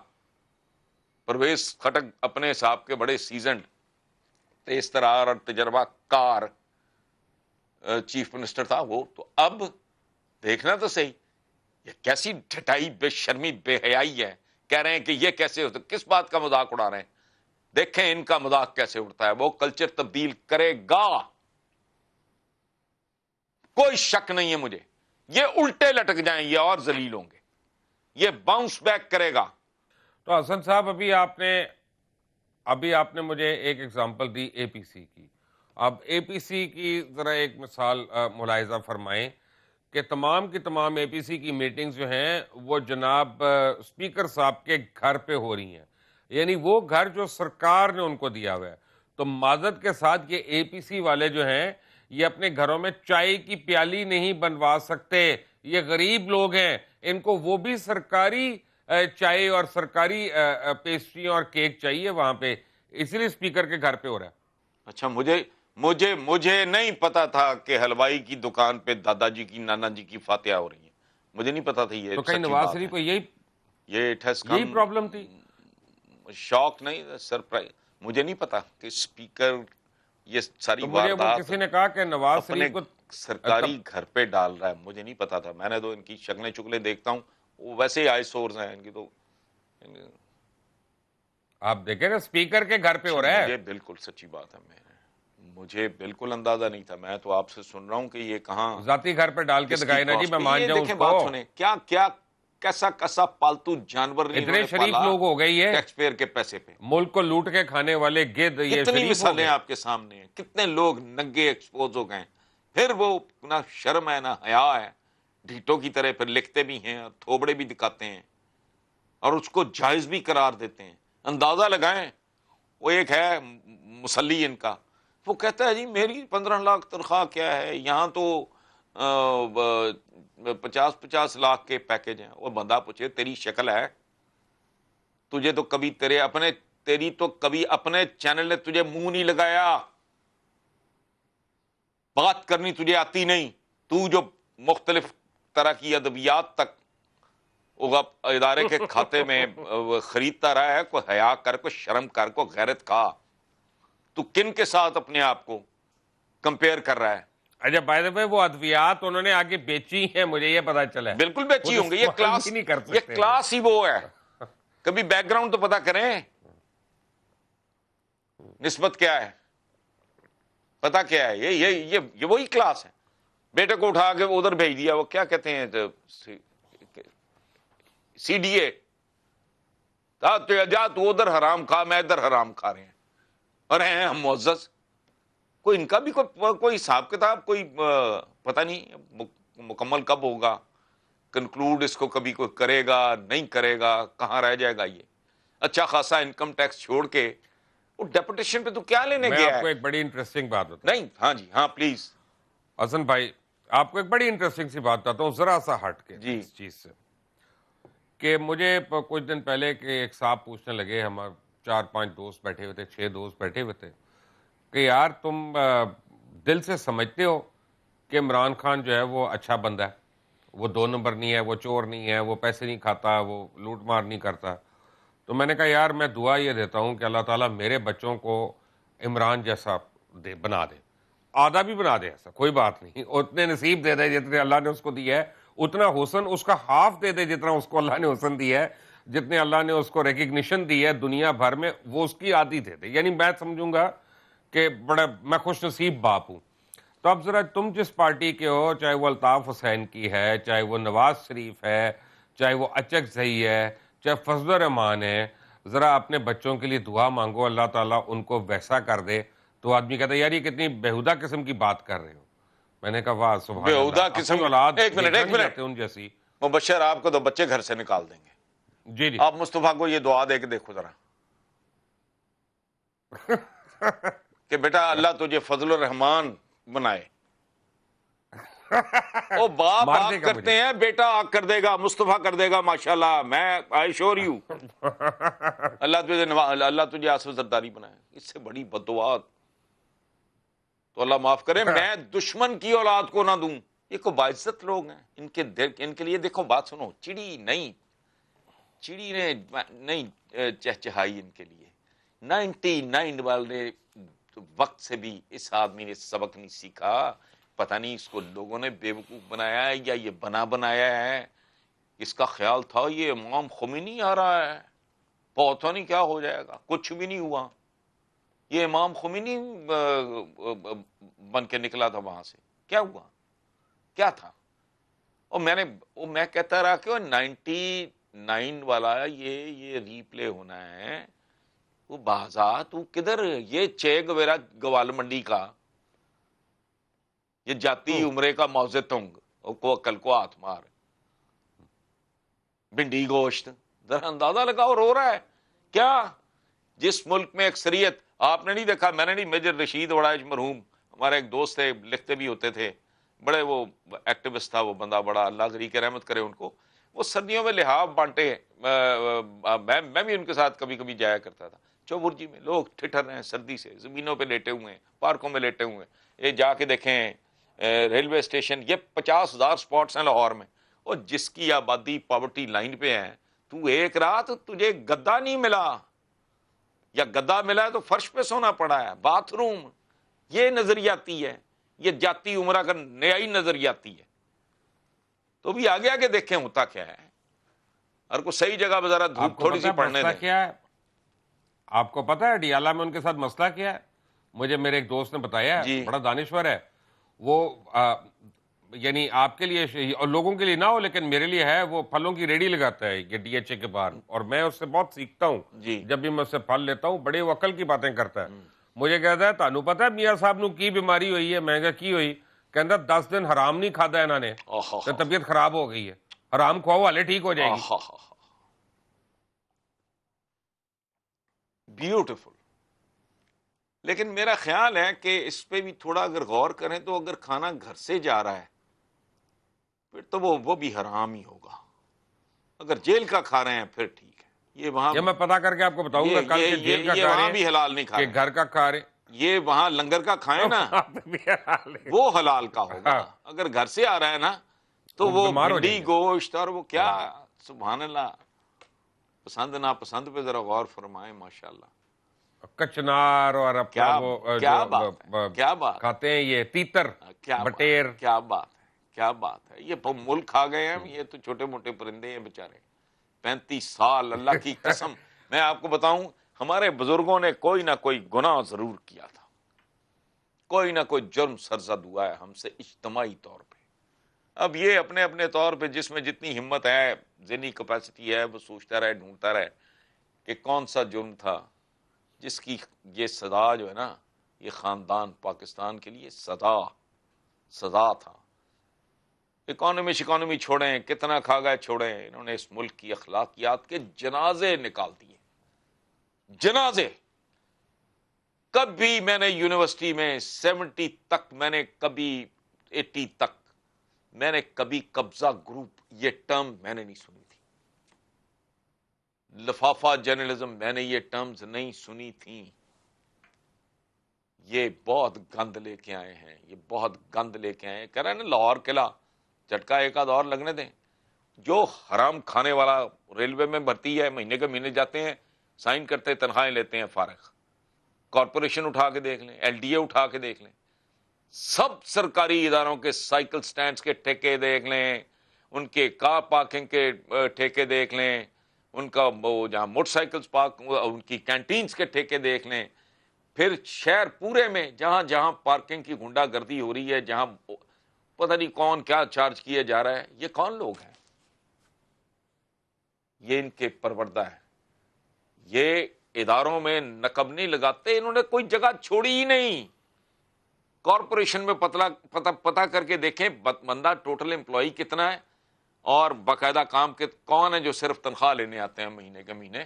परवेज खटक अपने साहब के बड़े सीजन तेज तरार और तजर्बा कार चीफ मिनिस्टर था वो तो अब देखना तो सही ये कैसी ढटाई बेशर्मी बेहयाई है कह रहे हैं कि ये कैसे होते तो किस बात का मजाक उड़ा रहे हैं देखें इनका मजाक कैसे उड़ता है वो कल्चर तब्दील करेगा कोई शक नहीं है मुझे ये उल्टे लटक ये और जलील होंगे ये बाउंस बैक करेगा तो हसन साहब अभी आपने अभी आपने मुझे एक एग्जांपल दी एपीसी की अब एपीसी की ज़रा एक मिसाल मुलायजा फरमाएं कि तमाम की तमाम एपीसी की मीटिंग्स जो हैं वो जनाब स्पीकर साहब के घर पे हो रही हैं यानी वो घर जो सरकार ने उनको दिया हुआ है तो माजत के साथ ये एपीसी वाले जो हैं ये अपने घरों में चाय की प्याली नहीं बनवा सकते ये गरीब लोग हैं इनको वो भी सरकारी चाय और सरकारी पेस्ट्री और केक चाहिए वहां पे इसलिए स्पीकर के घर पे हो रहा है अच्छा मुझे मुझे मुझे नहीं पता था कि हलवाई की दुकान पे दादाजी की नाना जी की फातिया हो रही है मुझे नहीं पता था ये तो कहीं नवाज शरीफ को यही ये यही प्रॉब्लम थी शौक नहीं सरप्राइज मुझे नहीं पता कि स्पीकर ये सारी तो मुझे किसी ने कहा कि नवाज अपने को सरकारी घर पे डाल रहा है मुझे नहीं पता था मैंने तो इनकी शक्लें चुकले देखता हूँ वो वैसे ही आई सोर्स हैं इनकी तो आप देखे ना स्पीकर के घर पे हो अच्छा, रहा है ये बिल्कुल सच्ची बात है मैं मुझे बिल्कुल अंदाजा नहीं था मैं तो आपसे सुन रहा हूँ कि ये कहाँ घर पे डाल के दिखाई ना जी मैं मान जाऊँ क्या क्या कैसा कैसा पालतू जानवर इतने शरीफ लोग हो गई है टैक्स पेयर के पैसे पे मुल्क को लूट के खाने वाले गिद ये कितनी मिसालें आपके सामने हैं कितने लोग नंगे एक्सपोज हो गए फिर वो ना शर्म है ना हया है ढीटों की तरह फिर लिखते भी हैं और थोबड़े भी दिखाते हैं और उसको जायज़ भी करार देते हैं अंदाज़ा लगाए वो एक है मुसली इनका वो कहता है जी मेरी पंद्रह लाख तनख्वाह क्या है यहाँ तो पचास पचास लाख के पैकेज हैं और बंदा पूछे तेरी शक्ल है तुझे तो कभी तेरे अपने तेरी तो कभी अपने चैनल ने तुझे मुंह नहीं लगाया बात करनी तुझे आती नहीं तू जो मुख्तलिफ तरह की अदबियात तक इदारे के खाते में खरीदता रहा है को हया कर को शर्म कर को गैरत खा तू किन के साथ अपने आप को कंपेयर कर रहा है अच्छा बाय द वे वो अद्वियात उन्होंने आगे बेची है मुझे ये पता चला है बिल्कुल बेची होंगी ये क्लास ही नहीं करते ये क्लास ही वो है कभी बैकग्राउंड तो पता करें निस्बत क्या है पता क्या है ये ये ये, ये वही क्लास है बेटे को उठा के उधर भेज दिया वो क्या कहते हैं तो सी डी ए तो तू उधर हराम खा मैं इधर हराम खा रहे हैं और हैं हम मोजस कोई इनका भी कोई कोई हिसाब किताब कोई पता नहीं मुकम्मल कब होगा कंक्लूड इसको कभी कोई करेगा नहीं करेगा कहाँ रह जाएगा ये अच्छा खासा इनकम टैक्स छोड़ के वो डेपुटेशन पे तो क्या लेने मैं गया आपको है? एक बड़ी इंटरेस्टिंग बात होता नहीं हाँ जी हाँ प्लीज हसन भाई आपको एक बड़ी इंटरेस्टिंग सी बात बताता हूँ जरा सा हट के जी इस चीज से कि मुझे कुछ दिन पहले के एक साहब पूछने लगे हमारे चार पांच दोस्त बैठे हुए थे छह दोस्त बैठे हुए थे कि यार तुम दिल से समझते हो कि इमरान खान जो है वो अच्छा बंदा है वो दो नंबर नहीं है वो चोर नहीं है वो पैसे नहीं खाता वो लूट मार नहीं करता तो मैंने कहा यार मैं दुआ ये देता हूँ कि अल्लाह ताला मेरे बच्चों को इमरान जैसा दे बना दे आधा भी बना दे ऐसा कोई बात नहीं उतने नसीब दे दे जितने अल्लाह ने उसको दिया है उतना हुसन उसका हाफ दे दे जितना उसको अल्लाह ने हुसन दिया है जितने अल्लाह ने उसको रिकग्निशन दी है दुनिया भर में वो उसकी आदि दे दे यानी मैं समझूंगा कि बड़े मैं खुश नसीब बाप हूँ तो अब ज़रा तुम जिस पार्टी के हो चाहे वो अल्ताफ़ हुसैन की है चाहे वो नवाज़ शरीफ है चाहे वो अचक जही है चाहे फजल रहमान है ज़रा अपने बच्चों के लिए दुआ मांगो अल्लाह ताला उनको वैसा कर दे तो आदमी कहता है यार ये कितनी बेहुदा किस्म की बात कर रहे हो मैंने कहा वाह सुबह बेहुदा तो किस्म एक मिनट एक मिनट उन जैसी मुबशर आपको तो बच्चे घर से निकाल देंगे जी जी आप मुस्तफ़ा को ये दुआ दे के देखो ज़रा कि बेटा अल्लाह तुझे फजल रहमान बनाए वो बाप आग करते हैं बेटा आग कर देगा मुस्तफा कर देगा माशाल्लाह मैं आई श्योर यू अल्लाह तुझे अल्लाह तुझे आसफ जरदारी बनाए इससे बड़ी बदवाद तो अल्लाह माफ करे मैं दुश्मन की औलाद को ना दूं ये को बाइज्जत लोग हैं इनके दिल इनके लिए देखो बात सुनो चिड़ी नहीं चिड़ी ने नहीं चहचहाई इनके लिए नाइनटी नाइन वाले तो वक्त से भी इस आदमी ने सबक नहीं सीखा पता नहीं इसको लोगों ने बेवकूफ़ बनाया है या ये बना बनाया है इसका ख्याल था ये इमाम खुमिनी आ रहा है बहुत तो नहीं क्या हो जाएगा कुछ भी नहीं हुआ ये इमाम खुमिनी बन के निकला था वहां से क्या हुआ क्या था और मैंने वो मैं कहता रहा कि नाइन्टी नाइन वाला ये ये रीप्ले होना है वो बाजा तू किधर ये चे गवेरा गवाल मंडी का ये जाति हम्म। उम्रे का मौजे तुंग को अकल को हाथ मार भिंडी गोश्त जरा अंदाजा लगाओ रो रहा है क्या जिस मुल्क में अक्सरियत आपने नहीं देखा मैंने नहीं मेजर रशीद वड़ाज मरहूम हमारे एक दोस्त थे लिखते भी होते थे बड़े वो एक्टिविस्ट था वो बंदा बड़ा अल्लाह गरी के रहमत करे उनको वो सर्दियों में लिहाफ बांटे मैं मैं भी उनके साथ कभी कभी जाया करता था चौबुर्जी में लोग ठिठर रहे हैं सर्दी से ज़मीनों पे लेटे हुए हैं पार्कों में लेटे हुए हैं ये जाके देखें रेलवे स्टेशन ये पचास हज़ार स्पॉट्स हैं लाहौर में और जिसकी आबादी पॉवर्टी लाइन पे है तू एक रात तुझे गद्दा नहीं मिला या गद्दा मिला है तो फर्श पे सोना पड़ा है बाथरूम ये नज़रियाती है ये जाति उम्र का नया ही नज़रियाती है तो भी आगे आगे देखें होता क्या है और कुछ सही जगह पर धूप थोड़ी सी पड़ने क्या है आपको पता है डियाला में उनके साथ मसला क्या है मुझे मेरे एक दोस्त ने बताया बड़ा दानिश्वर है वो यानी आपके लिए और लोगों के लिए ना हो लेकिन मेरे लिए है वो फलों की रेडी लगाता है ये डीएचए के बाहर और मैं उससे बहुत सीखता हूँ जब भी मैं उससे फल लेता हूँ बड़े वकल की बातें करता है हम्म। मुझे कहता है तहू पता है मियाँ साहब न की बीमारी हुई है महंगा की हुई कहता दस दिन हराम नहीं खादा इन्होंने तो तबीयत खराब हो गई है हराम खुआ हाले ठीक हो जाएगी ब्यूटिफुल लेकिन मेरा ख्याल है कि इस पर भी थोड़ा अगर गौर करें तो अगर खाना घर से जा रहा है फिर तो वो वो भी हराम ही होगा अगर जेल का खा रहे हैं फिर ठीक है ये वहाँ मैं पता करके आपको बताऊंगा भी हलाल नहीं खा घर का खा रहे ये वहां लंगर का खाए ना वो हलाल का होगा हाँ। अगर घर से आ रहा है ना तो वो भिंडी गोश्त और वो क्या हाँ। सुबह पसंद ना पसंद पे जरा गौर फरमाए माशाल्लाह कचनार और क्या वो क्या बात है, क्या बात खाते हैं ये तीतर हाँ, क्या बटेर क्या बात है क्या बात है ये तो मुल्क खा गए हैं ये तो छोटे मोटे परिंदे हैं बेचारे पैंतीस साल अल्लाह की कसम मैं आपको बताऊं हमारे बुजुर्गों ने कोई ना कोई गुनाह जरूर किया था कोई ना कोई जुर्म सरजद हुआ है हमसे इज्तमाही तौर पर अब ये अपने अपने तौर पर जिसमें जितनी हिम्मत है जहनी कैपेसिटी है वो सोचता रहे ढूंढता रहे कि कौन सा जुर्म था जिसकी ये सदा जो है ना ये ख़ानदान पाकिस्तान के लिए सदा सदा था इकॉनमी शिकॉनमी छोड़े कितना खा गए छोड़ें इन्होंने इस मुल्क की अखलाकियात के जनाजे निकाल दिए जनाजे कभी मैंने यूनिवर्सिटी में सेवेंटी तक मैंने कभी एटी तक मैंने कभी कब्जा ग्रुप ये टर्म मैंने नहीं सुनी थी लफाफा जर्नलिज्म मैंने ये टर्म्स नहीं सुनी थी ये बहुत गंद लेके आए हैं ये बहुत गंद लेके आए हैं कह रहे हैं ना लाहौर किला झटका एक आध और लगने दें जो हराम खाने वाला रेलवे में भर्ती है महीने के महीने जाते हैं साइन करते तनख्वाहें लेते हैं फारग कॉरपोरेशन उठा के देख लें एलडीए उठा के देख लें सब सरकारी इदारों के साइकिल स्टैंड्स के ठेके देख लें उनके कार पार्किंग के ठेके देख लें उनका वो जहाँ मोटरसाइकिल्स पार्क उनकी कैंटीन्स के ठेके देख लें फिर शहर पूरे में जहाँ जहाँ पार्किंग की गुंडागर्दी हो रही है जहाँ पता नहीं कौन क्या चार्ज किया जा रहा है ये कौन लोग हैं ये इनके परवरदा है ये इदारों में नकबनी लगाते इन्होंने कोई जगह छोड़ी ही नहीं कॉरपोरेशन में पतला पता पता करके देखें बंदा टोटल एम्प्लॉ कितना है और बाकायदा काम के कौन है जो सिर्फ तनख्वाह लेने आते हैं महीने के महीने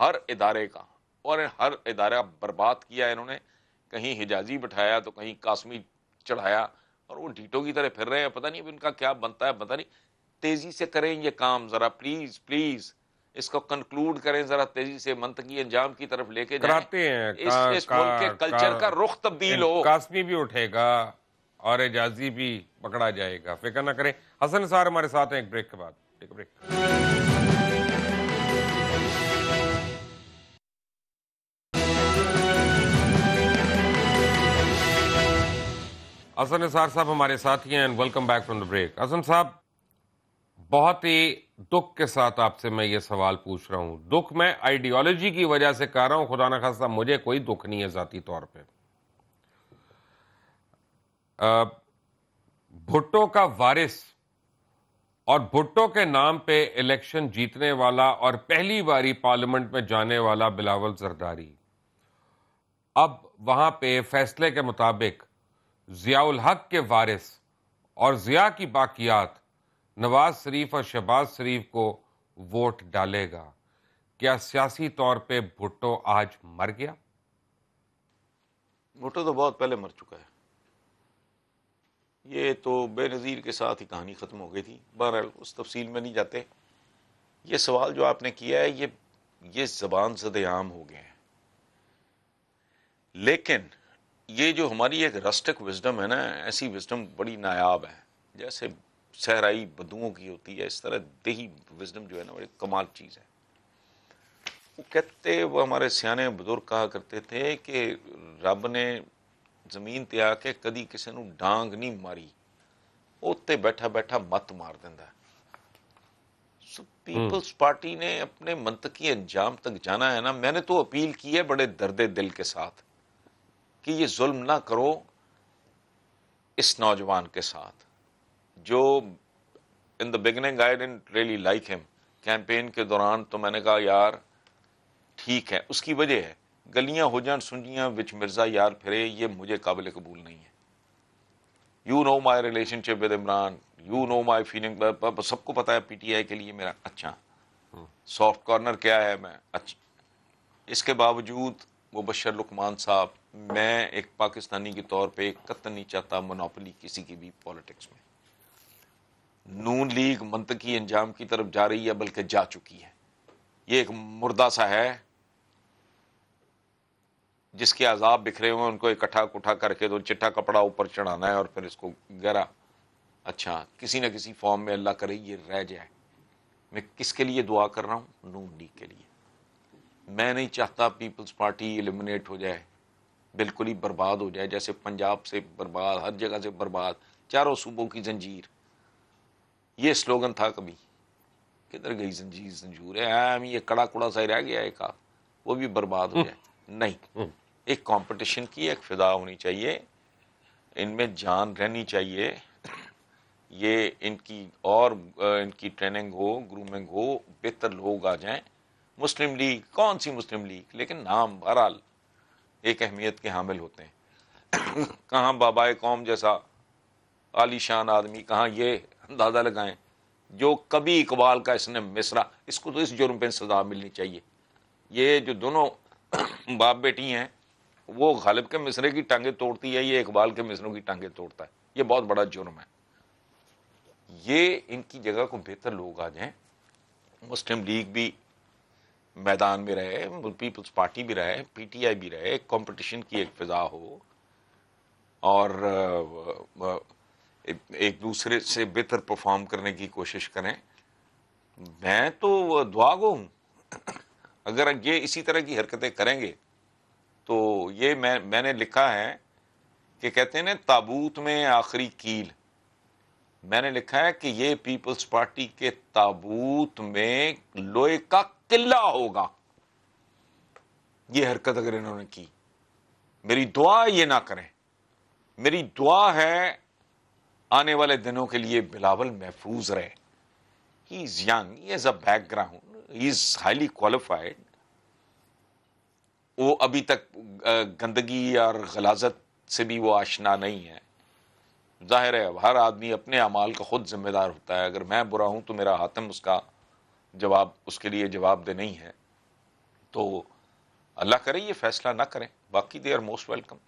हर इदारे का और हर इदारा बर्बाद किया इन्होंने कहीं हिजाजी बिठाया तो कहीं कासमी चढ़ाया और वो ढीटों की तरह फिर रहे हैं पता नहीं अब इनका क्या बनता है पता नहीं तेज़ी से करें ये काम ज़रा प्लीज़ प्लीज़ इसको कंक्लूड करें जरा तेजी से मंतकी अंजाम की तरफ लेके जाते हैं इस, इस मुल्क के कल्चर का रुख तब्दील हो कासमी भी उठेगा और एजाजी भी पकड़ा जाएगा फिक्र ना करें हसन सार हमारे साथ हैं एक ब्रेक के बाद एक ब्रेक असन साहब हमारे साथ ही हैं and welcome back from the break Ahsan साहब बहुत ही दुख के साथ आपसे मैं ये सवाल पूछ रहा हूं दुख मैं आइडियोलॉजी की वजह से कह रहा हूं खुदा न खासा मुझे कोई दुख नहीं है ज़ाती तौर पे भुट्टो का वारिस और भुट्टो के नाम पे इलेक्शन जीतने वाला और पहली बारी पार्लियामेंट में जाने वाला बिलावल जरदारी अब वहां पे फैसले के मुताबिक जियाउल हक के वारिस और जिया की बाकियात नवाज शरीफ और शहबाज शरीफ को वोट डालेगा क्या सियासी तौर पे भुट्टो आज मर गया भुट्टो तो बहुत पहले मर चुका है ये तो बेनज़ीर के साथ ही कहानी ख़त्म हो गई थी बहरहाल उस तफसील में नहीं जाते ये सवाल जो आपने किया है ये ये जबान सदयाम हो गए हैं लेकिन ये जो हमारी एक रस्टिक विजडम है ना ऐसी विजडम बड़ी नायाब है जैसे सहराई बदुओं की होती है इस तरह देही विजडम जो है ना बड़ी कमाल चीज़ है वो कहते वो हमारे सियाने बुजुर्ग कहा करते थे कि रब ने जमीन ते ਆ कभी किसी को डांग नहीं मारी उत्ते बैठा बैठा मत मार ਮਾਰ सो पीपल्स पार्टी ने अपने मंतकी अंजाम तक जाना है ना मैंने तो अपील की है बड़े दर्दे दिल के साथ कि ये जुल्म ना करो इस नौजवान के साथ जो in the beginning I didn't really like him campaign के दौरान तो मैंने कहा यार ठीक है उसकी वजह है गलियां हो जान सुनियां विच मिर्ज़ा यार फिरे ये मुझे काबिल कबूल नहीं है you know my relationship with Imran you know my feeling सबको पता है पी टी आई के लिए मेरा अच्छा सॉफ्ट हम्म। कॉर्नर क्या है मैं अच्छा इसके बावजूद वो बशर लुकमान साहब मैं एक पाकिस्तानी के तौर पे कतन नहीं चाहता मोनोपली किसी की भी पॉलिटिक्स में नून लीग मंतकी अंजाम की तरफ जा रही है बल्कि जा चुकी है ये एक मुर्दा सा है जिसके अजाब बिखरे हुए हैं उनको इकट्ठा कुठा करके तो चिट्ठा कपड़ा ऊपर चढ़ाना है और फिर इसको गहरा अच्छा किसी ना किसी फॉर्म में अल्लाह करे ये रह जाए मैं किसके लिए दुआ कर रहा हूँ नून लीग के लिए मैं नहीं चाहता पीपल्स पार्टी एलिमिनेट हो जाए बिल्कुल ही बर्बाद हो जाए जैसे पंजाब से बर्बाद हर जगह से बर्बाद चारों सूबों की जंजीर ये स्लोगन था कभी किधर गई जंजीर जंजूर है हाँ, ये कड़ा कुड़ा सा रह गया एक वो भी बर्बाद हो हम्म। जाए नहीं हम्म। एक कंपटीशन की एक फिदा होनी चाहिए इनमें जान रहनी चाहिए ये इनकी और इनकी ट्रेनिंग हो ग्रूमिंग हो बेहतर लोग आ जाएं मुस्लिम लीग कौन सी मुस्लिम लीग लेकिन नाम बहरहाल एक अहमियत के हामिल होते हैं कहाँ बाबाए कौम जैसा आलीशान आदमी कहाँ ये अंदाज़ा लगाएं जो कभी इकबाल का इसने मिसरा इसको तो इस जुर्म पर सजा मिलनी चाहिए ये जो दोनों बाप बेटी हैं वो गालिब के मिसरे की टांगे तोड़ती है ये इकबाल के मिसरों की टांगे तोड़ता है ये बहुत बड़ा जुर्म है ये इनकी जगह को बेहतर लोग आ जाएं मुस्लिम लीग भी मैदान में रहे पीपल्स पार्टी भी रहे पीटीआई भी रहे कंपटीशन की एक फिजा हो और एक दूसरे से बेहतर परफॉर्म करने की कोशिश करें मैं तो दुआ गो अगर ये इसी तरह की हरकतें करेंगे तो ये मैं मैंने लिखा है कि कहते हैं ना ताबूत में आखिरी कील मैंने लिखा है कि ये पीपल्स पार्टी के ताबूत में लोहे का किला होगा ये हरकत अगर इन्होंने की मेरी दुआ ये ना करें मेरी दुआ है आने वाले दिनों के लिए बिलावल महफूज रहे he is young as a background he is highly qualified वो अभी तक गंदगी और गलाजत से भी वो आशना नहीं है जाहिर है हर आदमी अपने अमाल का ख़ुद जिम्मेदार होता है अगर मैं बुरा हूं तो मेरा हाथम उसका जवाब उसके लिए जवाब दे नहीं है तो अल्लाह करे ये फैसला ना करें बाकी दे आर मोस्ट वेलकम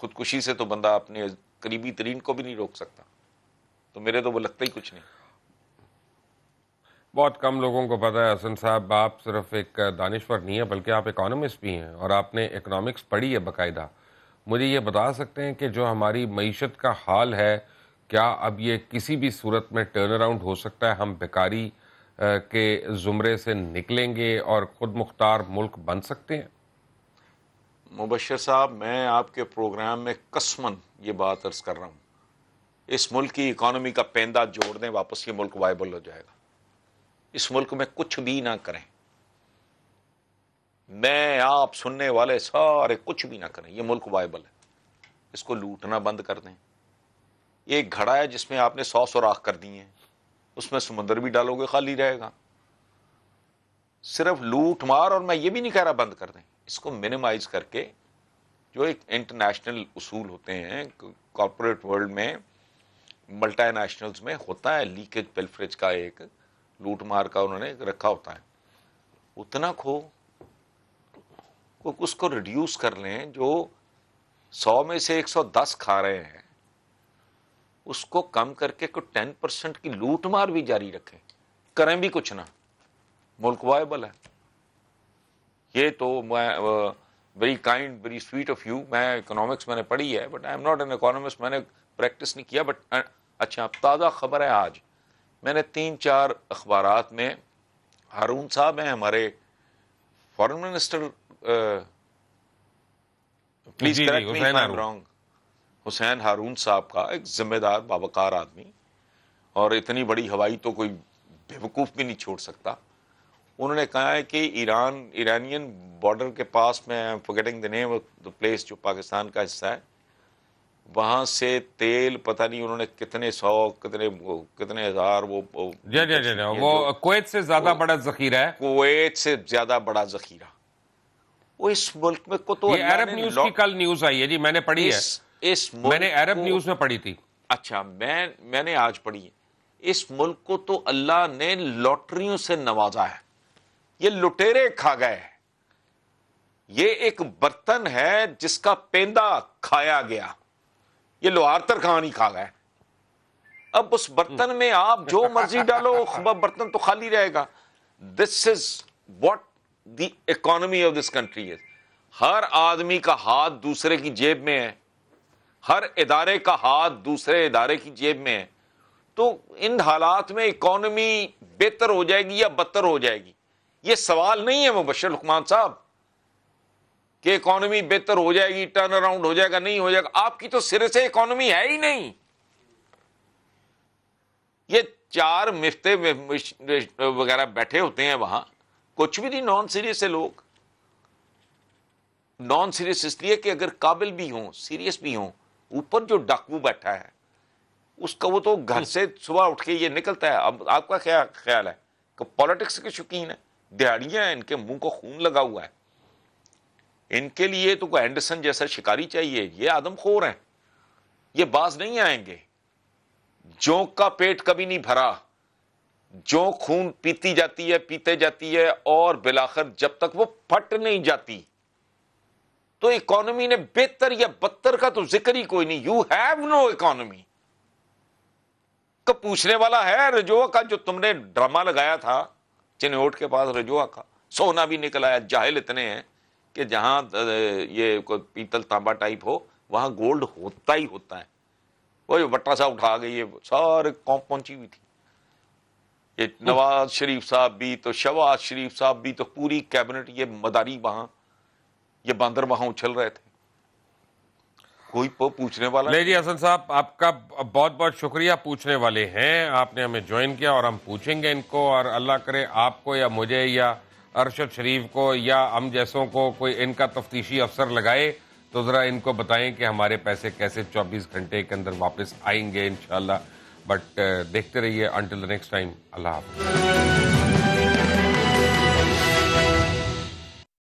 खुदकुशी से तो बंदा अपने करीबी तरीन को भी नहीं रोक सकता तो मेरे तो वो लगता ही कुछ नहीं बहुत कम लोगों को पता है हसन साहब आप सिर्फ एक दानिश्वर नहीं है बल्कि आप इकोनॉमिस्ट भी हैं और आपने इकोनॉमिक्स पढ़ी है बाकायदा मुझे ये बता सकते हैं कि जो हमारी मीशत का हाल है क्या अब ये किसी भी सूरत में टर्न अराउंड हो सकता है हम बेकारी के ज़ुमरे से निकलेंगे और ख़ुद मुख्तार मुल्क बन सकते हैं मुबशर साहब मैं आपके प्रोग्राम में कसमन ये बात अर्ज़ कर रहा हूँ इस मुल्क की इकोनॉमी का पैंदा जोड़ दें वापस ये मुल्क वायबल हो जाएगा इस मुल्क में कुछ भी ना करें मैं आप सुनने वाले सारे कुछ भी ना करें ये मुल्क वायबल है इसको लूटना बंद कर दें एक घड़ा है जिसमें आपने सौ सौ राख कर दी हैं उसमें समुंदर भी डालोगे खाली रहेगा सिर्फ लूट मार और मैं ये भी नहीं कह रहा बंद कर दें इसको मिनिमाइज करके जो एक इंटरनेशनल उसूल होते हैं कॉरपोरेट वर्ल्ड में मल्टानेशनल में होता है लीकेज पेल्फ्रेज का एक लूट मार का उन्होंने रखा होता है उतना खो को उसको रिड्यूस कर लें जो 100 में से 110 खा रहे हैं उसको कम करके को 10 परसेंट की लूट मार भी जारी रखें करें भी कुछ ना मुल्क वायबल है ये तो मैं very kind very sweet of you मैं इकोनॉमिक्स मैंने पढ़ी है but I am not an economist मैंने प्रैक्टिस नहीं किया बट अच्छा अब ताज़ा ख़बर है आज मैंने तीन चार अखबार में हारून साहब हैं हमारे foreign minister please Hussain Haroon साहब का एक जिम्मेदार बाबकार आदमी और इतनी बड़ी हवाई तो कोई बेवकूफ़ भी नहीं छोड़ सकता उन्होंने कहा है कि ईरान ईरानियन बॉर्डर के पास में I the name of the place जो पाकिस्तान का हिस्सा है वहां से तेल पता नहीं उन्होंने कितने सौ कितने कितने हजार वो जी जी जी वो कुवैत से ज्यादा बड़ा जखीरा है कुवैत से ज्यादा बड़ा जखीरा वो इस मुल्क में को तो अरब न्यूज की कल न्यूज आई है जी मैंने पढ़ी इस, है इस मैंने अरब न्यूज में पढ़ी थी अच्छा मैं मैंने आज पढ़ी है इस मुल्क को तो अल्लाह ने लॉटरियों से नवाजा है ये लुटेरे खा गए ये एक बर्तन है जिसका पेंदा खाया गया ये लोहारतर कहानी खा गए अब उस बर्तन में आप जो मर्जी डालो बर्तन तो खाली रहेगा this is what the economy of this country is हर आदमी का हाथ दूसरे की जेब में है हर इदारे का हाथ दूसरे इदारे की जेब में है तो इन हालात में इकोनॉमी बेहतर हो जाएगी या बदतर हो जाएगी ये सवाल नहीं है मुबशर हुकमान साहब कि इकोनॉमी बेहतर हो जाएगी टर्न अराउंड हो जाएगा नहीं हो जाएगा आपकी तो सिरे से इकोनॉमी है ही नहीं ये चार मिफ्ते वगैरह बैठे होते हैं वहां कुछ भी नहीं नॉन सीरियस है लोग नॉन सीरियस इसलिए कि अगर काबिल भी हो सीरियस भी हो ऊपर जो डाकू बैठा है उसका वो तो घर से सुबह उठ के ये निकलता है अब आपका क्या ख्याल है कि पॉलिटिक्स के शौकीन है दिहाड़ियां हैं इनके मुंह को खून लगा हुआ है इनके लिए तो कोई एंडरसन जैसा शिकारी चाहिए ये आदमखोर हैं ये बाज नहीं आएंगे जोंक का पेट कभी नहीं भरा जो खून पीती जाती है पीते जाती है और बिलाखर जब तक वो फट नहीं जाती तो इकोनॉमी ने बेहतर या बदतर का तो जिक्र ही कोई नहीं यू हैव नो इकोनॉमी पूछने वाला है रजोआ का जो तुमने ड्रामा लगाया था चिन्होट के पास रजोआ का सोना भी निकल आया जाहिल इतने हैं कि जहाँ ये पीतल तांबा टाइप हो वहाँ गोल्ड होता ही होता है वो ये बट्टा साहब उठा गई ये सारे कौम पहुंची हुई थी ये नवाज शरीफ साहब भी तो शवाज शरीफ साहब भी तो पूरी कैबिनेट ये मदारी वहां ये बंदर वहां उछल रहे थे कोई पूछने वाला नहीं जी हसन साहब आपका बहुत बहुत शुक्रिया पूछने वाले हैं आपने हमें ज्वाइन किया और हम पूछेंगे इनको और अल्लाह करे आपको या मुझे या अरशद शरीफ को या हम जैसों को कोई इनका तफ्तीशी अफसर लगाए तो ज़रा इनको बताएं कि हमारे पैसे कैसे 24 घंटे के अंदर वापस आएंगे इन बट देखते रहिए until the next time Allah half